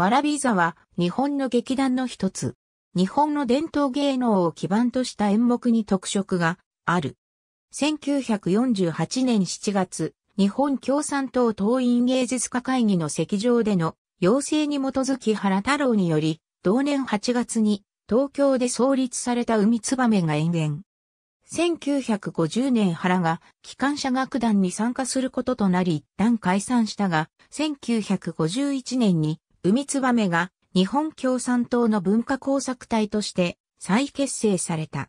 わらび座は日本の劇団の一つ。日本の伝統芸能を基盤とした演目に特色がある。1948年7月、日本共産党党員芸術家会議の席上での要請に基づき原太郎により、同年8月に東京で創立された海燕が演言。1950年原が機関車楽団に参加することとなり一旦解散したが、1951年に海燕が日本共産党の文化工作隊として再結成された。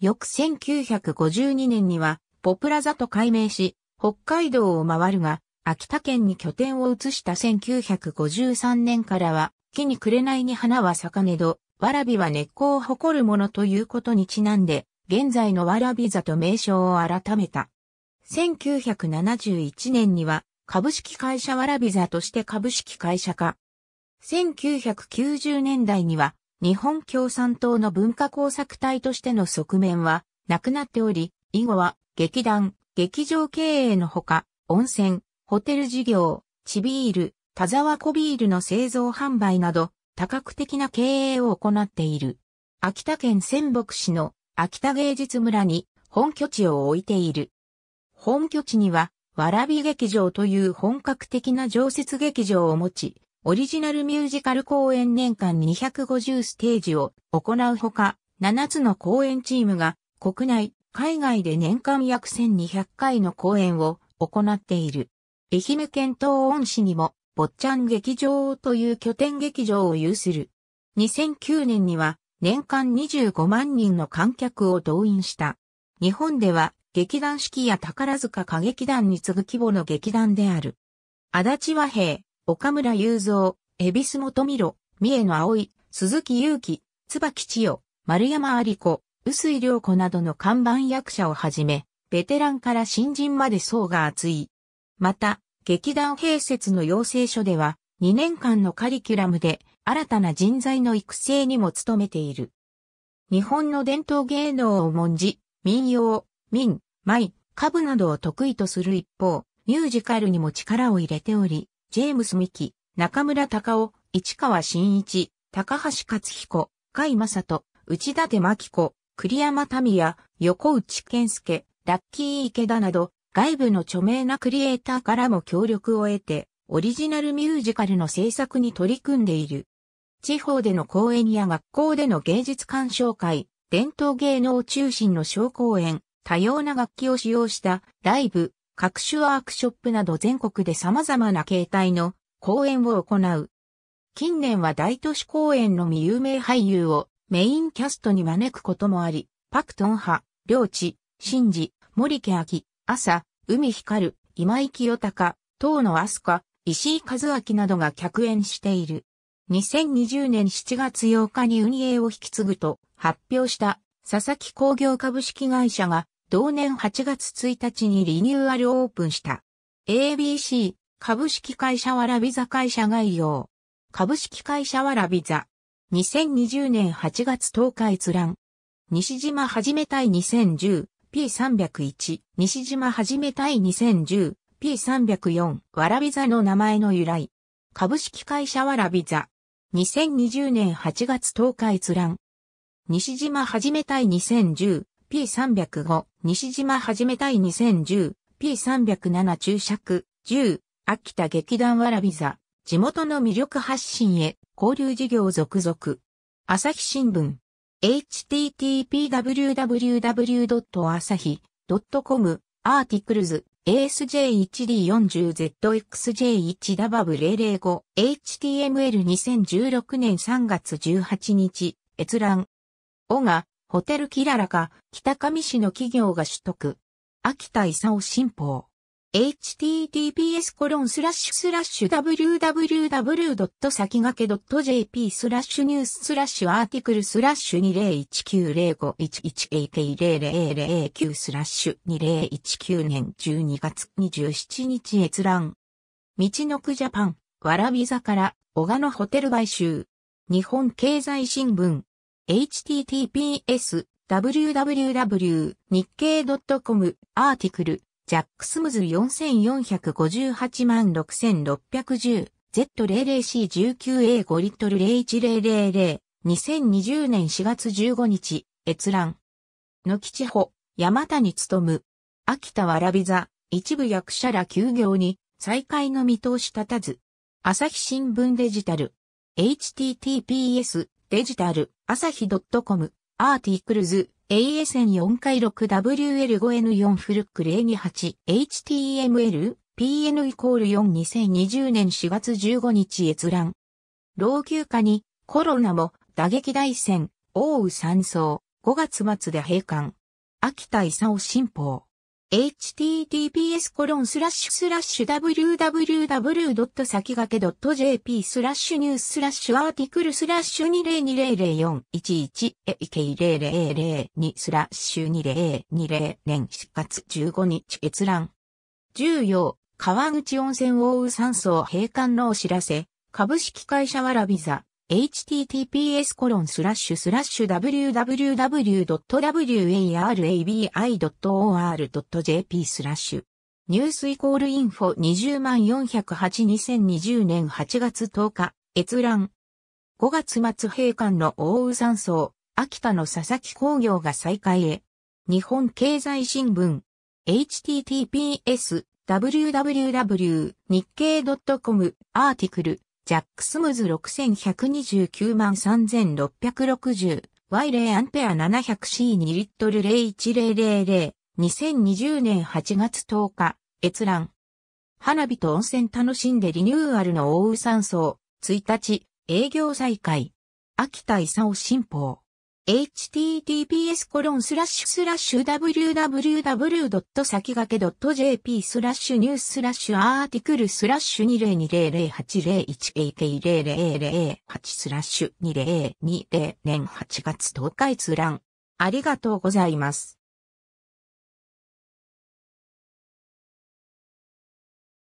翌1952年には、ポプラザと改名し、北海道を回るが、秋田県に拠点を移した1953年からは、木に暮れないに花は咲かねど、わらびは根っこを誇るものということにちなんで、現在のわらび座と名称を改めた。1971年には、株式会社わらび座として株式会社化、1990年代には日本共産党の文化工作隊としての側面はなくなっており、以後は劇団、劇場経営のほか、温泉、ホテル事業、チビール、田沢湖ビールの製造販売など多角的な経営を行っている。秋田県仙北市の秋田芸術村に本拠地を置いている。本拠地には、わらび劇場という本格的な常設劇場を持ち、オリジナルミュージカル公演年間250ステージを行うほか、7つの公演チームが国内、海外で年間約1200回の公演を行っている。愛媛県東温市にも、坊ちゃん劇場という拠点劇場を有する。2009年には年間25万人の観客を動員した。日本では劇団四季や宝塚歌劇団に次ぐ規模の劇団である。足立和平、岡村雄三、恵比寿元見ろ、三重の葵、鈴木祐希、椿千代、丸山有子、薄井良子などの看板役者をはじめ、ベテランから新人まで層が厚い。また、劇団併設の養成所では、2年間のカリキュラムで新たな人材の育成にも努めている。日本の伝統芸能を重んじ、民謡、民、舞、歌舞などを得意とする一方、ミュージカルにも力を入れており、ジェームス・ミキ、中村隆夫、市川新一、高橋克彦、甲斐正人、内立真紀子、栗山民也、横内健介、ラッキー池田など、外部の著名なクリエイターからも協力を得て、オリジナルミュージカルの制作に取り組んでいる。地方での公演や学校での芸術鑑賞会、伝統芸能中心の小公演、多様な楽器を使用したライブ、各種ワークショップなど全国で様々な形態の講演を行う。近年は大都市公演のみ有名俳優をメインキャストに招くこともあり、パクトン派、両地、新次、森家明、朝、海光、今井清隆、東野飛鳥、石井和明などが客演している。2020年7月8日に運営を引き継ぐと発表した佐々木工業株式会社が同年8月1日にリニューアルオープンした。ABC 株式会社わらび座会社概要株式会社わらび座2020年8月10日閲覧西島はじめたい 2010P301 西島はじめたい 2010P304 わらび座の名前の由来株式会社わらび座2020年8月10日閲覧西島はじめたい2010 P305、西島はじめい2010、P307 注釈、10、秋田劇団わらび座、地元の魅力発信へ、交流事業続々。朝日新聞、http://www.asahi.com、アーティクルズ、ASJ1D40ZXJ1W005、HTML2016 年3月18日、閲覧。オガ、ホテルキララか、北上市の企業が取得。秋田勲新報。https コロンスラッシュスラッシュ www. a k e .jp スラッシュニューススラッシュアーティクルスラッシュ20190511 a k 0 0 0 9スラッシュ2019年12月27日閲覧。道のくジャパン、わらび座から、小賀のホテル買収。日本経済新聞。https w w w 日経 c o m アーティクルジャックスムズ4458万 6610Z00C19A5 リットル01000 2020年4月15日閲覧野吉千穂山谷む秋田わらび座一部役者ら休業に再開の見通し立たず朝日新聞デジタル https デジタル朝日 .com、アーティクルズ、ASN4 回 6WL5N4 フルック028、HTML、PN イコール4 2020年4月15日閲覧。老朽化に、コロナも、打撃大戦、大雨山荘、5月末で閉館。秋田勲新報。https コロンスラッシュスラッシュ www. 先駆け .jp スラッシュニューススラッシュアーティクルスラッシュ20200411えいけい0002スラッシュ2020年4月15日閲覧。重要、川口温泉大雨山荘閉館のお知らせ、株式会社わらび座。https コロンスラッシュスラッシュ www.warabi.or.jp スラッシュニュースイコールインフォ20万4082020年8月10日閲覧5月末閉館の大宇山荘秋田の佐々木工業が再開へ日本経済新聞 https www 日経 .com アーティクルジャックスムズ6129万3660、ワイレイアンペア 700C2 リットル01000、2020年8月10日、閲覧。花火と温泉楽しんでリニューアルの大雨山荘、1日、営業再開。秋田勲新報。https w w w s a k i g a k e .jp スラッシュニュースラッシュアーティクルスラッシュ2 0 2 0 0 8 0 1 a k 0 0 0 8スラッシュ2020年8月10日閲覧。ありがとうございます。